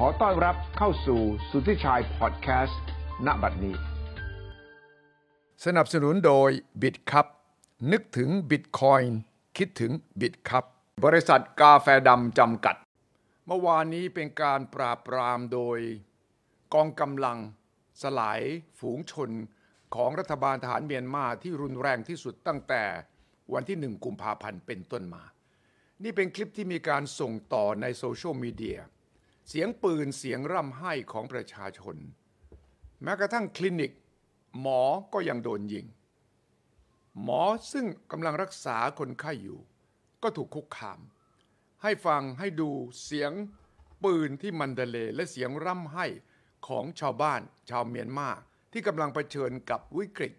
ขอต้อนรับเข้าสู่สุทธิชัยพอดแคสต์ณบัดนี้ สนับสนุนโดย b i t c u p นึกถึง Bitcoin คิดถึง b i t c u p บริษัทกาแฟดำจำกัด เมื่อวานนี้เป็นการปราบปรามโดย กองกำลัง สลายฝูงชน ของรัฐบาลทหารเมียนมาที่รุนแรงที่สุดตั้งแต่วันที่หนึ่งกุมภาพันธ์เป็นต้นมา นี่เป็นคลิปที่มีการส่งต่อในโซเชียลมีเดียเสียงปืนเสียงร่ำไห้ของประชาชน แม้กระทั่งคลินิก หมอก็ยังโดนยิง หมอซึ่งกำลังรักษาคนไข้อยู่ ก็ถูกคุกคาม ให้ฟังให้ดูเสียงปืนที่มันเดเลและเสียงร่ำไห้ของชาวบ้านชาวเมียนมาที่กำลังเผชิญกับวิกฤต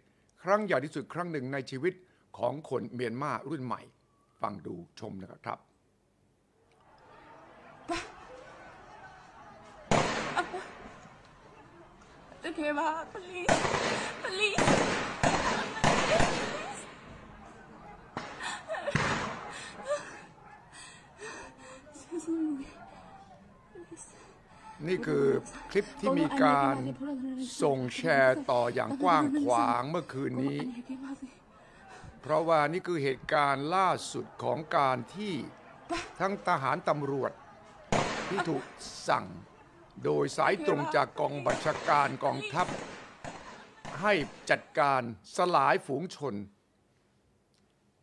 ครั้งใหญ่ที่สุดครั้งหนึ่งในชีวิตของคนเมียนมารุ่นใหม่ ฟังดูชมนะครับ Mr. d e v าพลีพลีนี่คือคลิปที่มีการส่งแชร์ต่ออย่างกว้างขวางเมื่อคืนนี้ เพราะว่านี่คือเหตุการณ์ล่าสุดของการที่ทั้งทหารตำรวจที่ถูกสั่งโดยสายตรงจากกองบัญชาการกองทัพ ให้จัดการสลายฝูงชน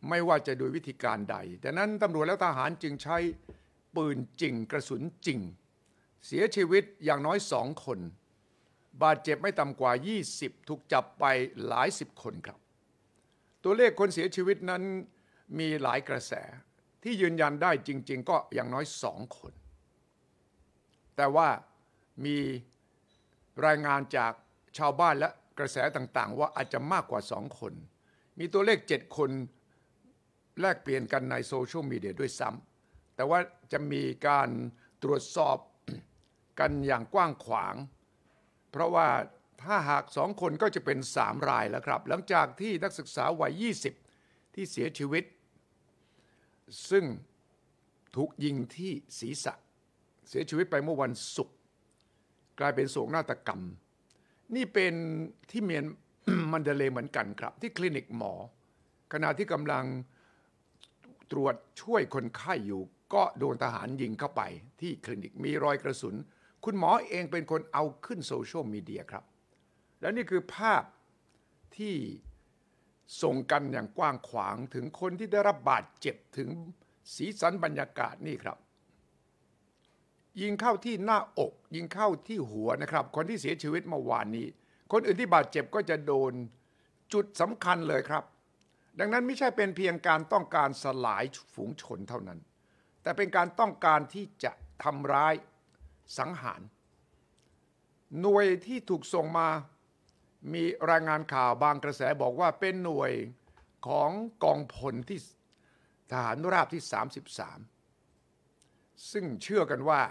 ไม่ว่าจะโดยวิธีการใดดังนั้นตำรวจและทหารจึงใช้ปืนจริงกระสุนจริง เสียชีวิตอย่างน้อยสองคน บาดเจ็บไม่ต่ำกว่า 20 ถูกจับไปหลายสิบคนครับ ตัวเลขคนเสียชีวิตนั้นมีหลายกระแสที่ยืนยันได้จริง ๆ ก็อย่างน้อยสองคน แต่ว่ามีรายงานจากชาวบ้านและกระแสต่างๆ ว่าอาจจะมากกว่าสองคน มีตัวเลขเจ็ดคนแลกเปลี่ยนกันในโซเชียลมีเดียด้วยซ้ำ แต่ว่าจะมีการตรวจสอบกันอย่างกว้างขวาง เพราะว่าถ้าหากสองคนก็จะเป็นสามรายแล้วครับ หลังจากที่นักศึกษาวัย20 ที่เสียชีวิต ซึ่งถูกยิงที่ศีรษะเสียชีวิตไปเมื่อวันศุกร์กลายเป็นโศกนาฏกรรม นี่เป็นที่เมียนมันเดเลเหมือนกันครับ ที่คลินิกหมอ ขณะที่กำลังตรวจช่วยคนไข้อยู่ ก็โดนทหารยิงเข้าไปที่คลินิกมีรอยกระสุน คุณหมอเองเป็นคนเอาขึ้นโซเชียลมีเดียครับ และนี่คือภาพที่ส่งกันอย่างกว้างขวางถึงคนที่ได้รับบาดเจ็บถึงสีสันบรรยากาศนี่ครับยิงเข้าที่หน้าอก ยิงเข้าที่หัวนะครับคนที่เสียชีวิตเมื่อวานนี้ คนอื่นที่บาดเจ็บก็จะโดนจุดสำคัญเลยครับ ดังนั้นไม่ใช่เป็นเพียงการต้องการสลายฝูงชนเท่านั้น แต่เป็นการต้องการที่จะทำร้ายสังหาร หน่วยที่ถูกส่งมา มีรายงานข่าวบางกระแสบอกว่าเป็นหน่วยของกองพลที่ทหารราบที่ 33 ซึ่งเชื่อกันว่า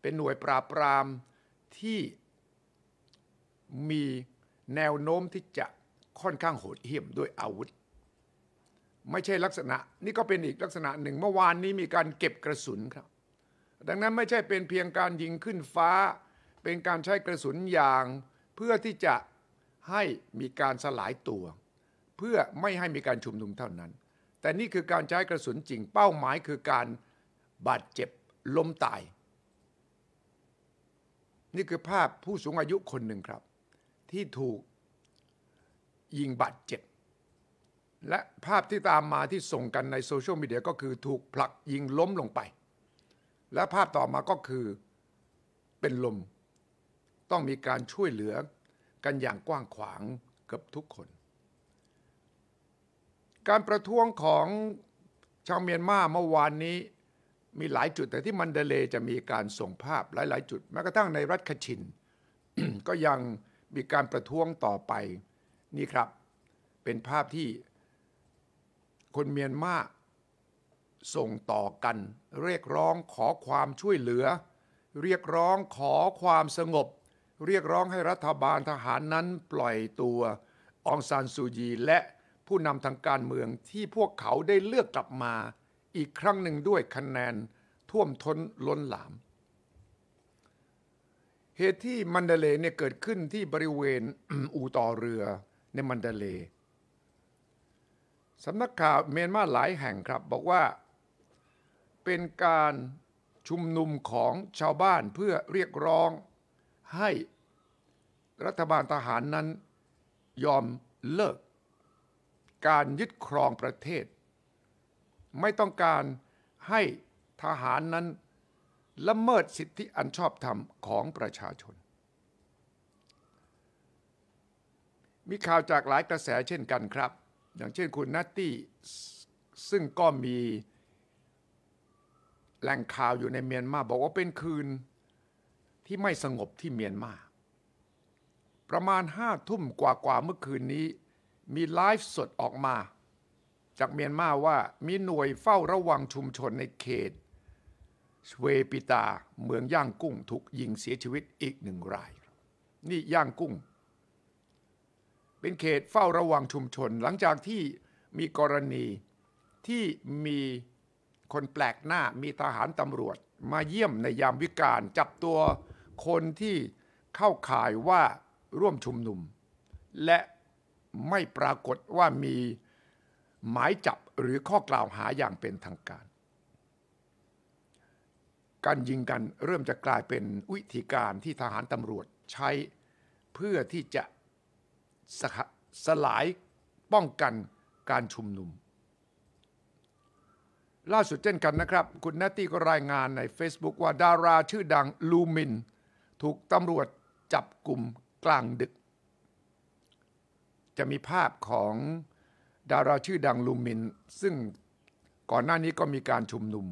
เป็นหน่วยปราบปรามที่มีแนวโน้มที่จะค่อนข้างโหดเหี้ยมด้วยอาวุธ ไม่ใช่ลักษณะนี่ก็เป็นอีกลักษณะหนึ่งเมื่อวานนี้มีการเก็บกระสุนครับ ดังนั้นไม่ใช่เป็นเพียงการยิงขึ้นฟ้า เป็นการใช้กระสุนยาง เพื่อที่จะให้มีการสลายตัว เพื่อไม่ให้มีการชุมนุมเท่านั้น แต่นี่คือการใช้กระสุนจริงเป้าหมาย คือการบาดเจ็บล้มตายนี่คือภาพผู้สูงอายุคนหนึ่งครับ ที่ถูกยิงบาดเจ็บและภาพที่ตามมาที่ส่งกันในโซเชียลมีเดียก็คือถูกผลักยิงล้มลงไป และภาพต่อมาก็คือเป็นลมต้องมีการช่วยเหลือกันอย่างกว้างขวางกับทุกคน การประท้วงของชาวเมียนมาเมื่อวานนี้มีหลายจุดแต่ที่มันเดเลจะมีการส่งภาพหลาย ๆ จุด แม้กระทั่งในรัฐคชิน ก็ยังมีการประท้วงต่อไป นี่ครับ เป็นภาพที่คนเมียนมาส่งต่อกัน เรียกร้องขอความช่วยเหลือ เรียกร้องขอความสงบ เรียกร้องให้รัฐบาลทหารนั้นปล่อยตัวองซานซูจีและผู้นำทางการเมืองที่พวกเขาได้เลือกกลับมาอีกครั้งหนึ่งด้วยคะแนนท่วมท้นล้นหลาม เหตุที่มันเดเลเนี่ยเกิดขึ้นที่บริเวณอู่ต่อเรือในมันเดเลสำนักข่าวเมียนมาหลายแห่งครับบอกว่า เป็นการชุมนุมของชาวบ้านเพื่อเรียกร้องให้รัฐบาลทหารนั้นยอมเลิกการยึดครองประเทศไม่ต้องการให้ทหารนั้นละเมิดสิทธิอันชอบธรรมของประชาชน มีข่าวจากหลายกระแสเช่นกันครับ อย่างเช่นคุณนัตตี้ซึ่งก็มีแหล่งข่าวอยู่ในเมียนมาบอกว่าเป็นคืนที่ไม่สงบที่เมียนมาประมาณห้าทุ่มกว่าๆเมื่อคืนนี้มีไลฟ์สดออกมาจากเมียนมาว่ามีหน่วยเฝ้าระวังชุมชนในเขตสเวปิตาเมืองย่างกุ้งถูกยิงเสียชีวิตอีกหนึ่งราย นี่ย่างกุ้ง เป็นเขตเฝ้าระวังชุมชน หลังจากที่มีกรณีที่มีคนแปลกหน้ามีทหารตำรวจมาเยี่ยมในยามวิกาลจับตัวคนที่เข้าข่ายว่าร่วมชุมนุมและไม่ปรากฏว่ามีหมายจับหรือข้อกล่าวหาอย่างเป็นทางการ การยิงกันเริ่มจะกลายเป็นวิธีการที่ทหารตำรวจใช้เพื่อที่จะสสลายป้องกันการชุมนุม ล่าสุดเช่นกันนะครับ คุณนัตตี้ก็รายงานใน Facebook ว่า ดาราชื่อดังลูมิน ถูกตำรวจจับกลุ่มกลางดึก จะมีภาพของดาราชื่อดังลูมินซึ่งก่อนหน้านี้ก็มีการชุมนุม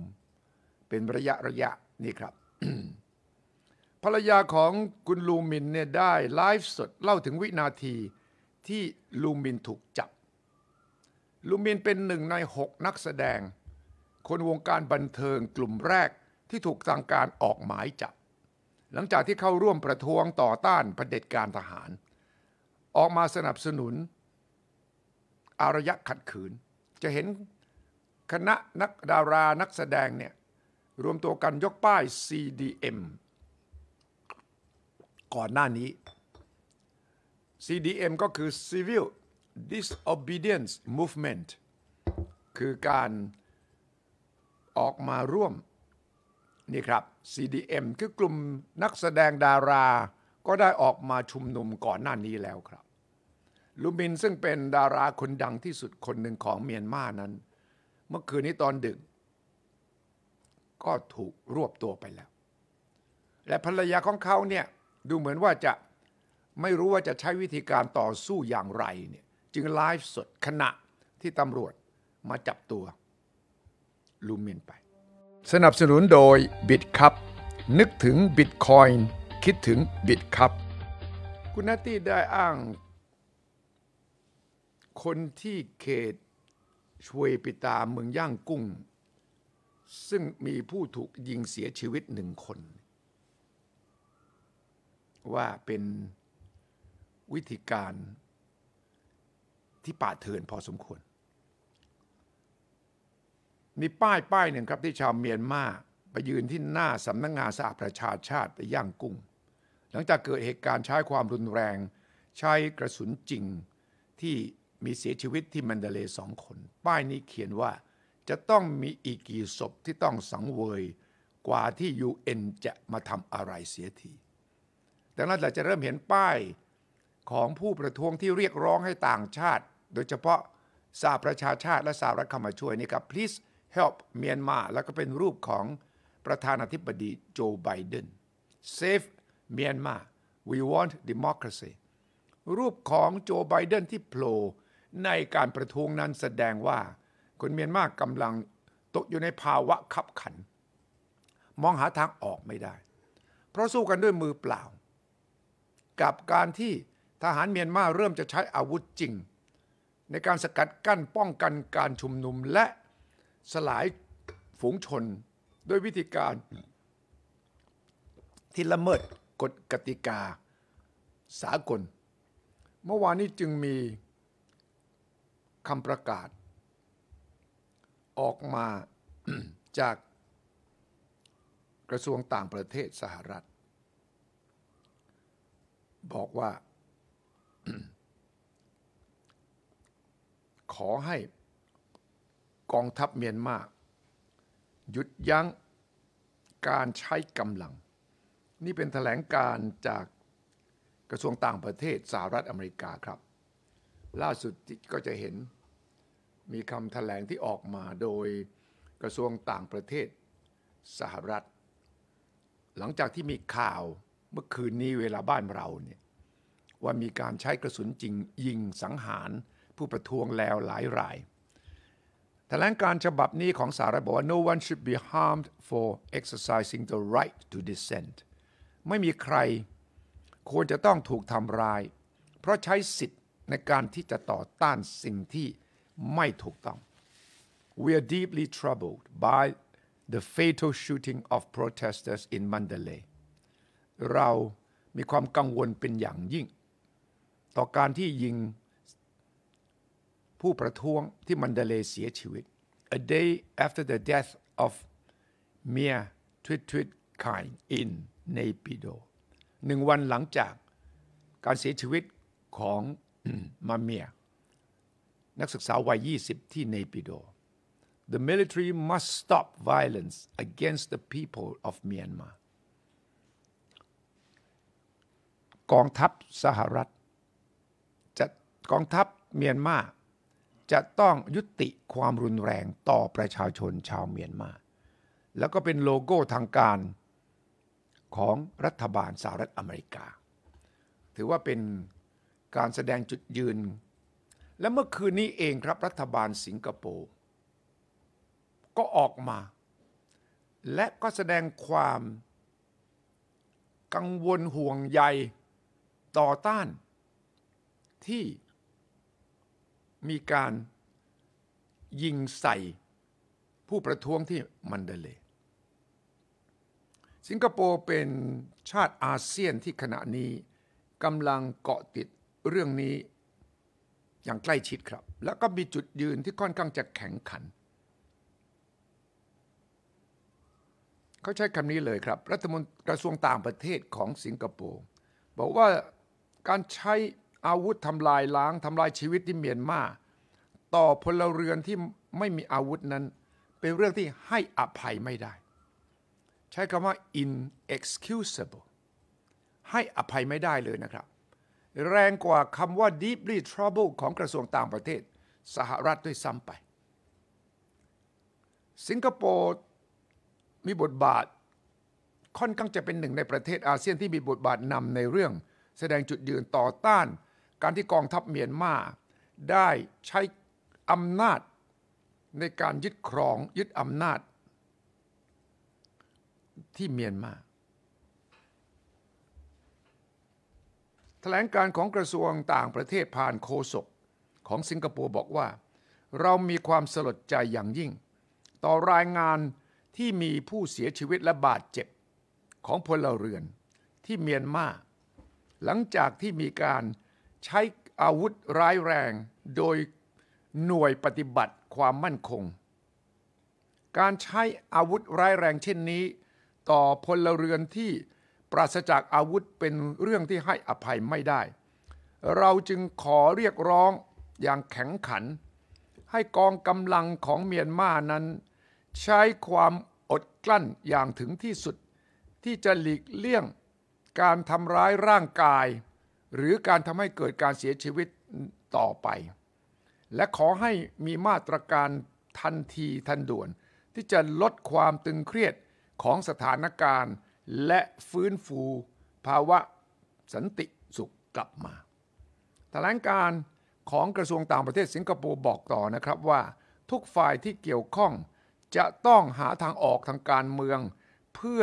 เป็นระยะระยะนี่ครับภรรยาของคุณลูมินเนี่ยได้ไลฟ์สดเล่าถึงวินาทีที่ลูมินถูกจับ ลูมินเป็นหนึ่งในหกนักแสดง คนวงการบันเทิงกลุ่มแรกที่ถูกทางการออกหมายจับ หลังจากที่เข้าร่วมประท้วงต่อต้านเผด็จการทหาร ออกมาสนับสนุนอารยะขัดขืนจะเห็นคณะนักดารานักแสดงเนี่ยรวมตัวกันยกป้าย CDM ก่อนหน้านี้ CDM ก็คือ Civil Disobedience Movement คือการออกมาร่วม นี่ครับ CDM คือกลุ่มนักแสดงดาราก็ได้ออกมาชุมนุมก่อนหน้านี้แล้วครับลูมินซึ่งเป็นดาราคนดังที่สุดคนหนึ่งของเมียนมานั้น เมื่อคืนนี้ตอนดึกก็ถูกรวบตัวไปแล้ว และภรรยาของเขาเนี่ยดูเหมือนว่าจะไม่รู้ว่าจะใช้วิธีการต่อสู้อย่างไรเนี่ยจึงไลฟ์สดขณะที่ตำรวจมาจับตัว ลูมินไป สนับสนุนโดยบิตครับนึกถึงบิตคอยน์คิดถึงบิตครับคุณนัตตี้ได้อ้างคนที่เขตชวยปิตาเมืองย่างกุ้ง ซึ่งมีผู้ถูกยิงเสียชีวิตหนึ่งคน ว่าเป็นวิธีการที่ป่าเถื่อนพอสมควร มีป้ายป้ายหนึ่งครับที่ชาวเมียนมาไปยืนที่หน้าสำนักงงานสหประชาชาติไปย่างกุ้ง หลังจากเกิดเหตุการณ์ใช้ความรุนแรง ใช้กระสุนจริงที่มีเสียชีวิตที่มันเดเลสองคน ป้ายนี้เขียนว่าจะต้องมีอีกกี่ศพที่ต้องสังเวยกว่าที่ UN จะมาทำอะไรเสียที ดังนั้นเราจะเริ่มเห็นป้ายของผู้ประท้วงที่เรียกร้องให้ต่างชาติ โดยเฉพาะสาประชาชาติและสารัฐเข้ามาช่วย นี่ครับ please help Myanmar แล้วก็เป็นรูปของประธานาธิบดีโจไบเดน save Myanmar we want democracy รูปของโจไบเดนที่โผล่ในการประท้วงนั้นแสดงว่า คนเมียนมากกำลังตกอยู่ในภาวะขับขัน มองหาทางออกไม่ได้ เพราะสู้กันด้วยมือเปล่า กับการที่ทหารเมียนมาเริ่มจะใช้อาวุธจริง ในการสกัดกั้นป้องกันการชุมนุมและสลายฝูงชนด้วยวิธีการ ที่ละเมิดกฎกติกา สากล เมื่อวานนี้จึงมีคำประกาศ ออกมาจากกระทรวงต่างประเทศสหรัฐ บอกว่า ขอให้กองทัพเมียนมาหยุดยั้งการใช้กำลัง นี่เป็นถแถลงการจากกระทรวงต่างประเทศสหรัฐอเมริกาครับล่าสุดก็จะเห็นมีคำถแถลงที่ออกมาโดยกระทรวงต่างประเทศสหรัฐ หลังจากที่มีข่าวเมื่อคืนนี้เวลาบ้านเราเนี่ยว่ามีการใช้กระสุนจริงยิงสังหารผู้ประท้วงแล้วหลายรายแถลงการฉบับนี้ของสหรัฐ บอกว่า no one should be harmed for exercising the right to dissent ไม่มีใครควรจะต้องถูกทำร้าย เพราะใช้สิทธิในการที่จะต่อต้านสิ่งที่ไม่ถูกต้อง We are deeply troubled by the fatal shooting of protesters in Mandalay เรามีความกังวลเป็นอย่างยิ่ง ต่อการที่ยิงผู้ประท้วงที่มันเดเลเสียชีวิต A day after the death of Mia t w i t t w i t k i n in n a p i d o หนึ่งวันหลังจากการเสียชีวิตของมาเมียนักศึกษาวัย20ที่เนปิโด The military must stop violence against the people of Myanmar กองทัพสหรัฐจะกองทัพเมียนมา จะต้องยุติความรุนแรงต่อประชาชนชาวเมียนมา แล้วก็เป็นโลโก้ทางการของรัฐบาลสหรัฐอเมริกา ถือว่าเป็นการแสดงจุดยืน และเมื่อคืนนี้เองครับรัฐบาลสิงคโปร์ก็ออกมา และก็แสดงความกังวลห่วงใยต่อต้านที่มีการยิงใส่ผู้ประท้วงที่มันเดเลสิงคโปร์เป็นชาติอาเซียนที่ขณะนี้กำลังเกาะติดเรื่องนี้อย่างใกล้ชิดครับ แล้วก็มีจุดยืนที่ค่อนข้างจะแข็งขัน เขาใช้คำนี้เลยครับ รัฐมนตรีกระทรวงต่างประเทศของสิงคโปร์บอกว่าการใช้อาวุธทำลายล้างทำลายชีวิตที่เมียนมาต่อพลเรือนที่ไม่มีอาวุธนั้นเป็นเรื่องที่ให้อภัยไม่ได้ ใช้คำว่า inexcusable ให้อภัยไม่ได้เลยนะครับแรงกว่าคำว่า deeply trouble d ของกระทรวงต่างประเทศ สหรัฐด้วยซ้ำไป สิงคโปร์มีบทบาทค่อนข้างจะเป็นหนึ่งในประเทศอาเซียนที่มีบทบาทนำในเรื่อง แสดงจุดยืนต่อต้าน การที่กองทัพเมียนมา ได้ใช้อำนาจในการยึดครองยึดอำนาจที่เมียนมาถลงการของกระทรวงต่างประเทศผ่านโฆษกของสิงคโปร์บอกว่า เรามีความสลดใจอย่างยิ่ง ต่อรายงานที่มีผู้เสียชีวิต และบาดเจ็บของพลเรือนที่เมียนมาหลังจากที่มีการใช้อาวุธร้ายแรงโดยหน่วยปฏิบัติความมั่นคง การใช้อาวุธร้ายแรงเช่นนี้ ต่อพลเรือนที่ปราศจากอาวุธเป็นเรื่องที่ให้อภัยไม่ได้ เราจึงขอเรียกร้องอย่างแข็งขัน ให้กองกำลังของเมียนมานั้น ใช้ความอดกลั้นอย่างถึงที่สุด ที่จะหลีกเลี่ยงการทำร้ายร่างกาย หรือการทำให้เกิดการเสียชีวิตต่อไป และขอให้มีมาตรการทันทีทันด่วน ที่จะลดความตึงเครียดของสถานการณ์และฟื้นฟูภาวะสันติสุขกลับมา แถลงการของกระทรวงต่างประเทศสิงคโปร์บอกต่อนะครับว่า ทุกฝ่ายที่เกี่ยวข้องจะต้องหาทางออกทางการเมือง เพื่อ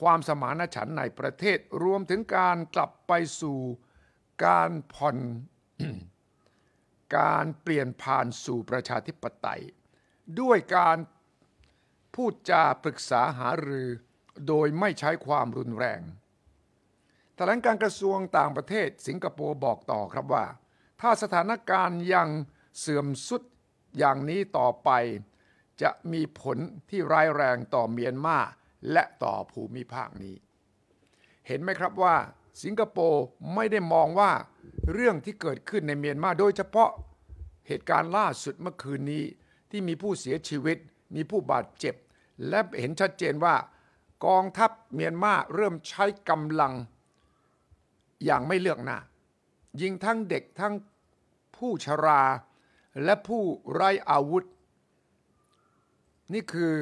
ความสมานฉันท์ในประเทศรวมถึงการกลับไปสู่ การผ่อน การเปลี่ยนผ่านสู่ประชาธิปไตย ด้วยการพูดจาปรึกษาหารือโดยไม่ใช้ความรุนแรงแถลงการกระทรวงต่างประเทศสิงคโปร์บอกต่อครับว่า ถ้าสถานการณ์ยังเสื่อมสุดอย่างนี้ต่อไป จะมีผลที่ร้ายแรงต่อเมียนมาและต่อภูมิภาคนี้ เห็นไหมครับว่าสิงคโปร์ไม่ได้มองว่าเรื่องที่เกิดขึ้นในเมียนมาโดยเฉพาะเหตุการณ์ล่าสุดเมื่อคืนนี้ที่มีผู้เสียชีวิตมีผู้บาดเจ็บ และเห็นชัดเจนว่ากองทัพเมียนมาเริ่มใช้กำลังอย่างไม่เลือกหน้า ยิงทั้งเด็กทั้งผู้ชราและผู้ไร้อาวุธ นี่คือ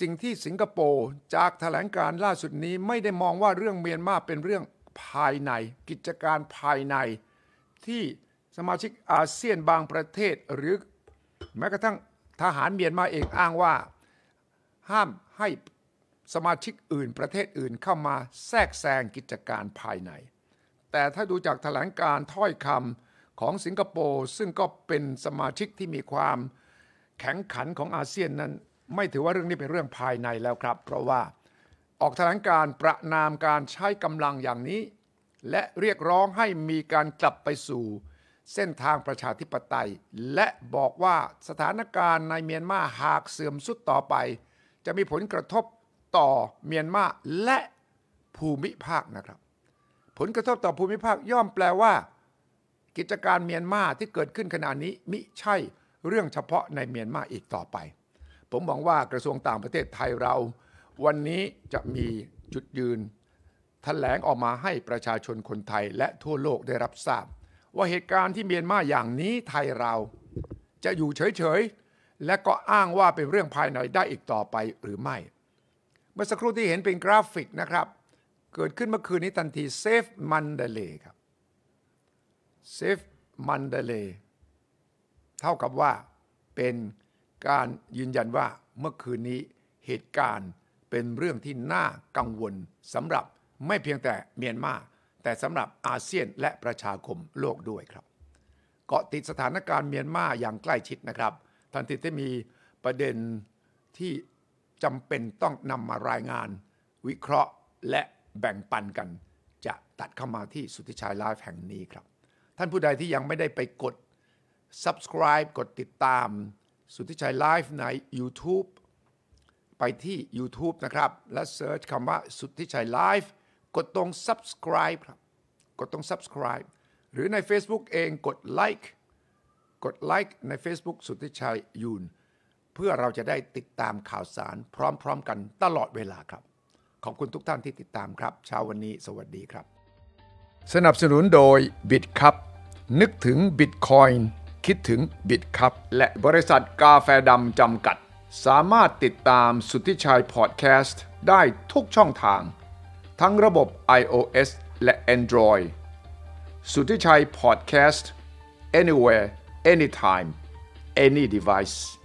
สิ่งที่สิงคโปร์จากแถลงการล่าสุดนี้ไม่ได้มองว่าเรื่องเมียนมาเป็นเรื่องภายในกิจการภายในที่สมาชิกอาเซียนบางประเทศหรือแม้กระทั่งทหารเมียนมาเองอ้างว่าห้ามให้สมาชิกอื่นประเทศอื่นเข้ามาแทรกแซงกิจการภายใน แต่ถ้าดูจากถแถลงการถ้อยคำของสิงคโปร์ซึ่งก็เป็นสมาชิกที่มีความแข็งขันของอาเซียนนั้น ไม่ถือว่าเรื่องนี้เป็นเรื่องภายในแล้วครับ เพราะว่าออกถแถลงการประนามการใช้กำลังอย่างนี้ และเรียกร้องให้มีการกลับไปสู่ เส้นทางประชาธิปไตย และบอกว่าสถานการณ์ในเมียนมาหากเสื่อมสุดต่อไปจะมีผลกระทบต่อเมียนมาและภูมิภาคนะครับผลกระทบต่อภูมิภาคย่อมแปลว่า กิจการเมียนมาที่เกิดขึ้นขณะนี้มิใช่เรื่องเฉพาะในเมียนมาอีกต่อไป ผมหวังว่ากระทรวงต่างประเทศไทยเราวันนี้จะมีจุดยืนแถลงออกมาให้ประชาชนคนไทย และทั่วโลกได้รับทราบ ว่าเหตุการณ์ที่เมียนมาอย่างนี้ไทยเรา จะอยู่เฉยๆและก็อ้างว่าเป็นเรื่องภายในได้อีกต่อไปหรือไม่ เมื่อสักครู่ที่เห็นเป็นกราฟิกนะครับ เกิดขึ้นเมื่อคืนนี้ทันทีเซฟมันเดเลครับเซฟมันเดเลเท่ากับว่าเป็นการยืนยันว่าเมื่อคืนนี้เหตุการณ์เป็นเรื่องที่น่ากังวลสำหรับไม่เพียงแต่เมียนมา แต่สำหรับอาเซียนและประชาคมโลกด้วยครับ เกาะติดสถานการณ์เมียนมาอย่างใกล้ชิดนะครับทันทีที่มีประเด็นที่จำเป็นต้องนำมารายงาน วิเคราะห์และแบ่งปันกัน จะตัดเข้ามาที่สุทธิชัยไลฟ์แห่งนี้ครับ ท่านผู้ใดที่ยังไม่ได้ไปกด subscribe กดติดตามสุทธิชัยไลฟ์ใน YouTube ไปที่ YouTube นะครับ และเ e ิร์ชคำว่าสุทธิชัยไลฟ์กดตรง subscribe ครับ กดตรง subscribe หรือใน Facebook เองกด like กดไลค์ใน Facebook สุทธิชัย ยูนเพื่อเราจะได้ติดตามข่าวสารพร้อมๆ กันตลอดเวลาครับ ขอบคุณทุกท่านที่ติดตามครับเช้าวันนี้สวัสดีครับ สนับสนุนโดยบิตค u ันึกถึงบิตคอยน์คิดถึงบิตค u ัและบริษัทกาแฟดำจำกัด สามารถติดตามสุทธิชัยพอดแคสต์ได้ทุกช่องทาง ทั้งระบบ iOS และ Android สุทธิชัยพอดแคสต์ anywhere anytime, any device.